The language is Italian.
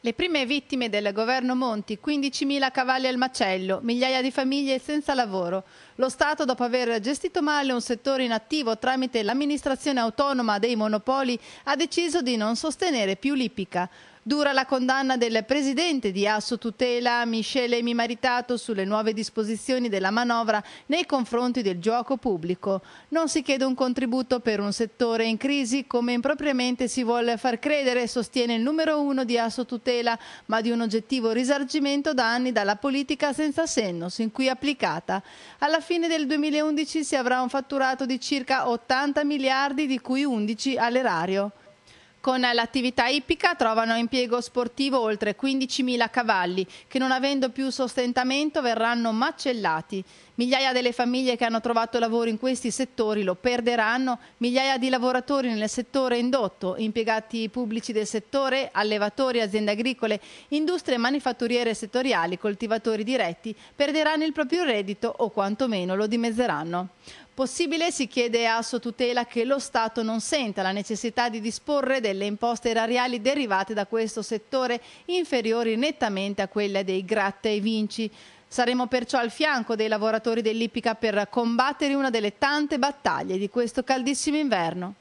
Le prime vittime del governo Monti, 15.000 cavalli al macello, migliaia di famiglie senza lavoro. Lo Stato, dopo aver gestito male un settore inattivo tramite l'amministrazione autonoma dei monopoli, ha deciso di non sostenere più l'ipica. Dura la condanna del presidente di Asso Tutela Michele Mimaritato sulle nuove disposizioni della manovra nei confronti del gioco pubblico. Non si chiede un contributo per un settore in crisi come impropriamente si vuole far credere, sostiene il numero uno di Asso Tutela, ma di un oggettivo risarcimento da anni dalla politica senza senno, sin qui applicata. Alla fine del 2011 si avrà un fatturato di circa 80 miliardi, di cui 11 all'erario. Con l'attività ippica trovano impiego sportivo oltre 15.000 cavalli che non avendo più sostentamento verranno macellati. Migliaia delle famiglie che hanno trovato lavoro in questi settori lo perderanno, migliaia di lavoratori nel settore indotto, impiegati pubblici del settore, allevatori, aziende agricole, industrie manifatturiere settoriali, coltivatori diretti, perderanno il proprio reddito o quantomeno lo dimezzeranno possibile si chiede a Sotutela che lo Stato non senta la necessità di disporre delle imposte erariali derivate da questo settore inferiori nettamente a quelle dei gratta e vinci. Saremo perciò al fianco dei lavoratori dell'Ippica per combattere una delle tante battaglie di questo caldissimo inverno.